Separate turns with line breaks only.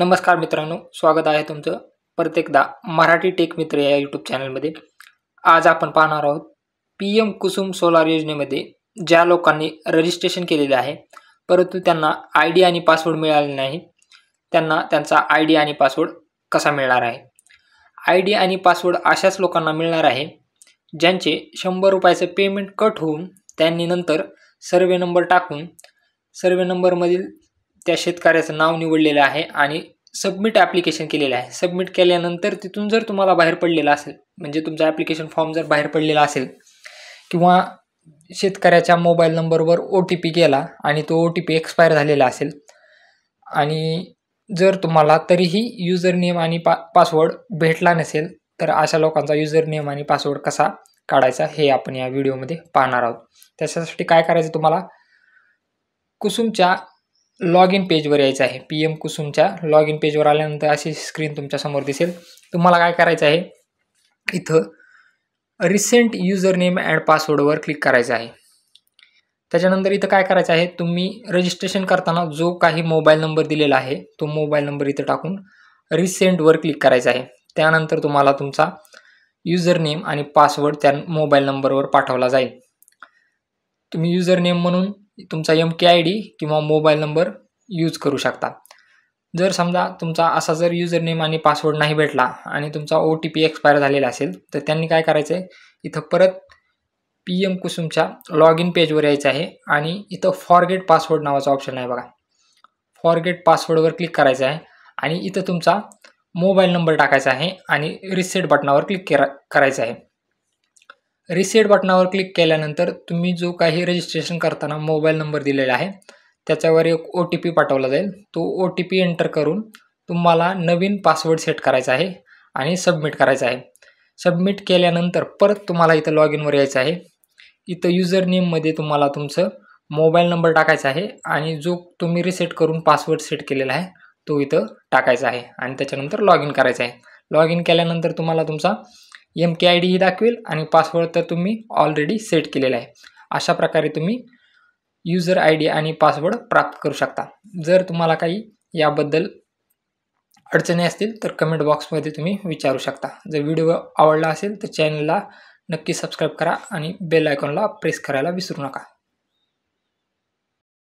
नमस्कार मित्रांनो स्वागत आहे तुमचं परत एकदा मराठी टेक मित्र या यूट्यूब चॅनलमध्ये आज आपण पाहणार आहोत पी एम कुसुम सोलार योजनेमध्ये ज्या लोकांनी रजिस्ट्रेशन केलेले आहे परंतु त्यांना आय डी आणि पासवर्ड मिळाले नाही त्यांना त्यांचा आय डी आणि पासवर्ड कसा मिळणार आहे आय डी आणि पासवर्ड अशाच लोकांना मिळणार आहे ज्यांचे शंभर रुपयाचं पेमेंट कट होऊन त्यांनी नंतर सर्वे नंबर टाकून सर्वे नंबरमधील त्या शेतकऱ्याचं नाव निवडलेलं आहे आणि सबमिट ॲप्लिकेशन केलेलं आहे सबमिट केल्यानंतर तिथून जर तुम्हाला बाहेर पडलेलं असेल म्हणजे तुमचा ॲप्लिकेशन फॉर्म जर बाहेर पडलेला असेल किंवा शेतकऱ्याच्या मोबाईल नंबरवर ओ टी पी गेला आणि तो ओ टी पी एक्सपायर झालेला असेल आणि जर तुम्हाला तरीही युजर नेम आणि पा पासवर्ड भेटला नसेल तर अशा लोकांचा युजर नेम आणि पासवर्ड कसा काढायचा हे आपण या व्हिडिओमध्ये पाहणार आहोत त्याच्यासाठी काय करायचं तुम्हाला कुसुमच्या लॉग इन पेजवर यायचं आहे पी एम कुसुमच्या लॉग इन पेजवर आल्यानंतर अशी स्क्रीन तुमच्यासमोर दिसेल तुम्हाला काय करायचं आहे इथं रिसेंट युजर नेम अँड पासवर्डवर क्लिक करायचं आहे त्याच्यानंतर इथं काय करायचं आहे तुम्ही रजिस्ट्रेशन करताना जो काही मोबाईल नंबर दिलेला आहे तो मोबाईल नंबर इथं टाकून रिसेंटवर क्लिक करायचा आहे त्यानंतर तुम्हाला तुमचा युजर नेम आणि पासवर्ड त्या मोबाईल नंबरवर पाठवला जाईल तुम्ही युजर नेम म्हणून तुमचा एम के आय डी किंवा मोबाईल नंबर यूज करू शकता जर समजा तुमचा असा जर युजर नेम आणि पासवर्ड नाही भेटला आणि तुमचा ओ टी पी एक्सपायर झालेला असेल तर त्यांनी काय करायचं आहे इथं परत पी एम कुसुमच्या लॉग इन पेजवर यायचं आहे आणि इथं फॉरगेट पासवर्ड नावाचा ऑप्शन आहे बघा फॉरगेट पासवर्डवर क्लिक करायचं आहे आणि इथं तुमचा मोबाईल नंबर टाकायचा आहे आणि रिसेट बटनावर क्लिक करा करायचं आहे रिसेट बटनावर क्लिक केल्यानंतर तुम्ही जो काही रजिस्ट्रेशन करताना मोबाईल नंबर दिलेला आहे त्याच्यावर एक ओ टी पी पाठवला जाईल तो ओ टी पी एंटर करून तुम्हाला नवीन पासवर्ड सेट करायचा आहे आणि सबमिट करायचा आहे सबमिट केल्यानंतर परत तुम्हाला इथं लॉग इनवर यायचं आहे इथं युजर नेममध्ये तुम्हाला तुमचं मोबाईल नंबर टाकायचा आहे आणि जो तुम्ही रिसेट करून पासवर्ड सेट केलेला आहे तो इथं टाकायचा आहे आणि त्याच्यानंतर लॉग इन करायचा आहे लॉग इन केल्यानंतर तुम्हाला तुमचा एम के आय डीही ही दाखवेल आणि पासवर्ड तर तुम्ही ऑलरेडी सेट केलेला आहे अशा प्रकारे तुम्ही यूजर आय डी आणि पासवर्ड प्राप्त करू शकता जर तुम्हाला काही याबद्दल अडचणी असतील तर कमेंट बॉक्समध्ये तुम्ही विचारू शकता जर व्हिडिओ आवडला असेल तर चॅनलला नक्की सबस्क्राईब करा आणि बेल आयकॉनला प्रेस करायला विसरू नका